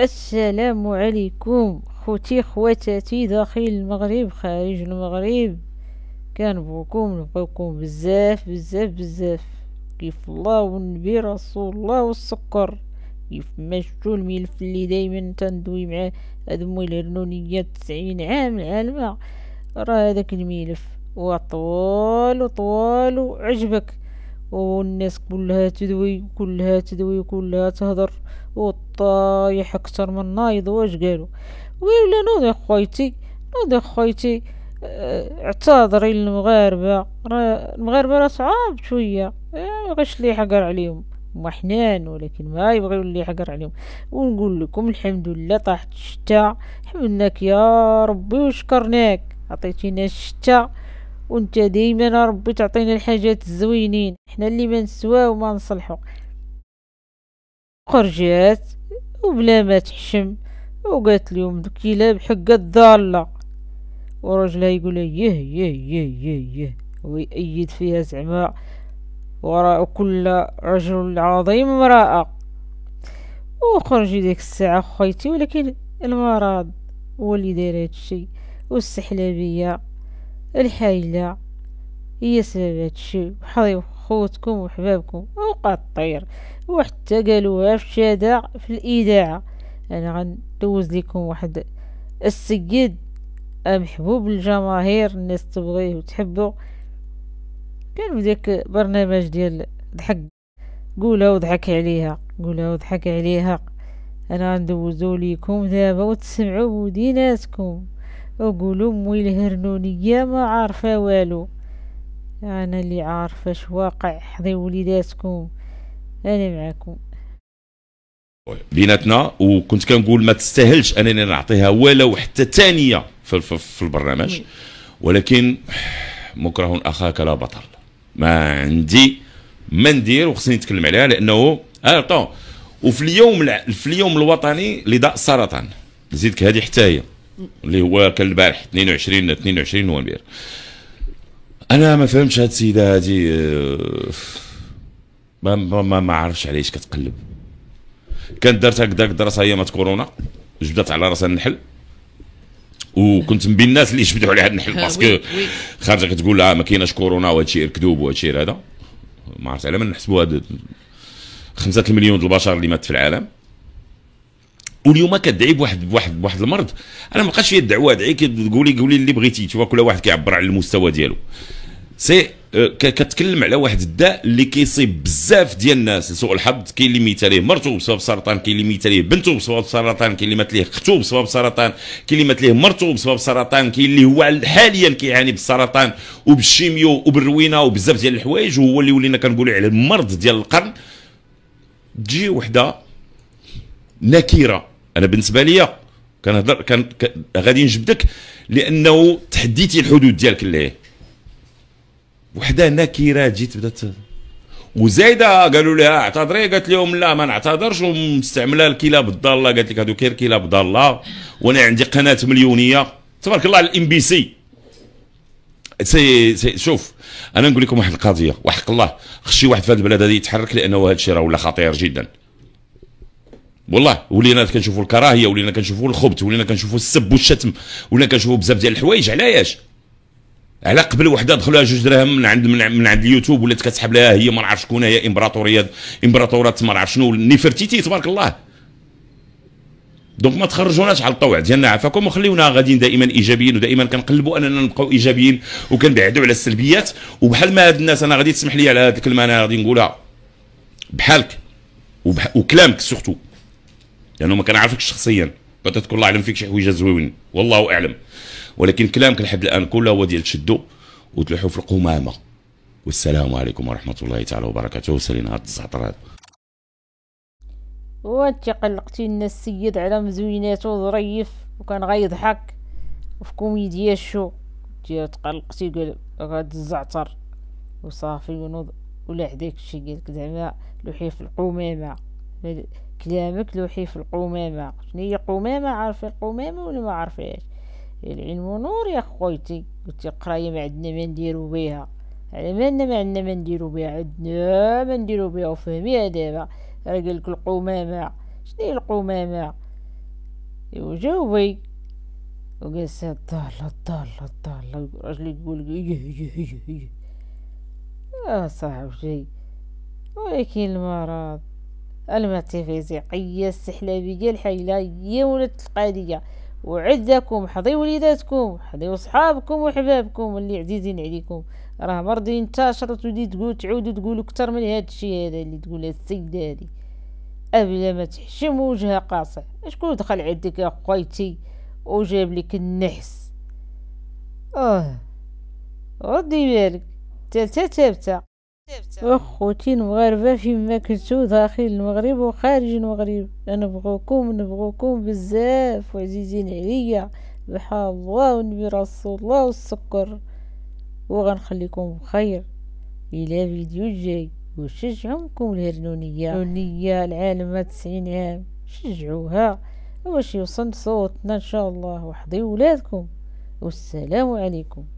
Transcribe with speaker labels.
Speaker 1: السلام عليكم خوتي خواتاتي داخل المغرب خارج المغرب بوكم نبغيكم بزاف بزاف بزاف كيف الله والنبي رسول الله والسكر كيف ما شتو الملف اللي دايما تندوي معاه هاد الهرنونية تسعين عام العالمة راه هداك الملف وطوال وطوال وعجبك والناس كلها تدوي كلها تدوي كلها تهضر والطايح اكثر من نايض واش قالوا قالوا لا نوضي خويتي نوضي خويتي آه، اعتذري للمغاربه المغاربه راه صعاب شويه آه، ما لي حقر عليهم هما حنان ولكن ما يبغيو اللي حقر عليهم ونقول لكم الحمد لله طاحت الشتاء حمدناك يا ربي وشكرناك عطيتينا الشتاء وانت دايما ربي تعطينا الحاجات الزوينين احنا اللي ما نسوا وما نصلحو خرجات وبلا ما تحشم وقالت لهم الكلاب حق الضالة ورجلها يقول يه يه يه يه يه ويأيد فيها زعما وراء كل رجل عظيم امرأة وخرج ديك الساعة خويتي ولكن المرض هو اللي داير هادشي والسحلابية الحيلة هي سبب هادشي وحريو خوتكم وحبابكم وقع الطير وحتى قالوها في الشادع في الإذاعة أنا غندوز لكم واحد السيد محبوب الجماهير الناس تبغيه وتحبه كان في برنامج ديال ضحك قولها وضحك عليها قولها وضحك عليها انا غندوزو ليكم دابا وتسمعوا بوديناتكم وقولوا امي الهرنونية ما عارفة والو انا اللي عارفة اش واقع حضي وليداتكم انا معاكم
Speaker 2: بيناتنا وكنت كنقول ما تستاهلش انني نعطيها ولو حتى ثانيه في, في, في البرنامج ولكن مكره اخاك لا بطل ما عندي ما ندير وخصني نتكلم عليها لانه الطون آه، وفي اليوم في اليوم الوطني لضاء السرطان زيدك هذه حتى هي اللي هو كان البارح 22 22 نوفمبر انا ما فهمتش هاد السيده هادي آه، ما ما ما عرفتش علاش كتقلب كانت دارت هكذاك الدراسه هي مات كورونا جبدت على راسها النحل وكنت من بين الناس اللي جبدوا عليها النحل باسكو خارجه كتقول لها آه، ما كايناش كورونا وهادشي كذوب وهادشي هذا ما عرفت على من نحسبوا هاد خمسة المليون د البشر اللي مات في العالم واليوم كدعي بواحد بواحد بواحد المرض انا ما بقاش فيا الدعوه دعي كتقولي قولي اللي بغيتي تشوف كل واحد كيعبر على المستوى ديالو سي آه، كتكلم على واحد الداء اللي كيصيب بزاف ديال الناس لسوء الحظ كاين اللي ميت عليه مرته بسبب سرطان كاين اللي ميت عليه بنته بسبب سرطان كاين اللي مات ليه اخته بسبب سرطان كاين اللي مات ليه مرته بسبب سرطان كاين اللي هو حاليا كيعاني بالسرطان وبالشيميو وبالروينه وبزاف ديال الحوايج وهو اللي ولينا كنقولوا على المرض ديال القرن تجي وحده نكيره انا بالنسبه ليا كنهضر كان غادي نجبدك لانه تحديتي الحدود ديالك اللي وحده نكيره جيت بدات وزايده قالوا لها اعتذري قالت لهم لا ما نعتذرش ومستعمله الكلاب الضاله قالت لك هادو كير كلاب ضاله وانا عندي قناه مليونيه تبارك الله على الام بي سي سي سي شوف انا نقول لكم واحد القضيه وحق الله خشي واحد في هذه البلاد هذه يتحرك لانه هذا الشيء راه ولا خطير جدا والله ولينا كنشوفوا الكراهيه ولينا كنشوفوا الخبث ولينا كنشوفوا السب والشتم ولينا كنشوفوا بزاف ديال الحوايج علاش على قبل وحده دخلوها جوج دراهم من عند من عند اليوتيوب ولات كتسحب لها هي ما نعرف شكون هي امبراطوريه امبراطوره ما نعرف شنو نيفرتيتي تبارك الله دونك ما تخرجوناش على الطوع ديالنا عفاكم وخليونا غاديين دائما ايجابيين ودائما كنقلبوا اننا نبقاو ايجابيين وكنبعدوا على السلبيات وبحال ما هاد الناس انا غادي تسمح لي على هاد الكلمه انا غادي نقولها بحالك وبح... وكلامك سورتو لانه ما كان عارفك شخصيا قد تذكر الله اعلم فيك شي حويجه زويوين والله اعلم ولكن كلامك لحد الان كله هو ديال تشدو وتلوحوا في القمامه والسلام عليكم ورحمه الله تعالى وبركاته وسالينا هاد الزعتر هذا
Speaker 1: وانت قلقتي الناس السيد على مزويناتو ظريف وكان غيضحك وفي كوميديا الشو تقلقتي قال غاد الزعتر وصافي ونوض ولا عداك الشي قالك زعما لوحي في القمامه كلامك لوحي في القمامة شنو هي قمامة عارفه القمامة ولا ما عارفاش العلم نور يا خويتي قلتي قرايه ما عندنا ما نديرو بها على مالنا ما عندنا ما نديرو بها عندنا ما نديرو بها وفهميها دابا قال لك القمامة شنو هي القمامة ايوا جاوبي وقالت الضالة الضالة الضالة راجلي يقول يه يه يه يه اه صاحب شي ولكن المرض الماتيفيزيقية السحلابية الحيلية القادية وعدكم حضي وليداتكم حضي وصحابكم وحبابكم اللي عزيزين عليكم راه مرضي انتشر وتولي تقول تعود تقول اكثر من هاد الشيء هذا اللي تقول السيدة هذه قبل ما تحشم وجهها قاصح شكون دخل عندك يا خويتي وجاب لك النحس اه ردي بالك تلتا تابته اخوتي المغاربه فيما كنتو داخل المغرب وخارج المغرب انا نبغوكم نبغوكم بزاف وعزيزين عليا بحال الله ونبي رسول الله والسكر وغنخليكم بخير الى فيديو جاي وشجعوكم الهرنونيه الهرنونيه العالمه تسعين عام شجعوها واش يوصل صوتنا ان شاء الله وحضي ولادكم والسلام عليكم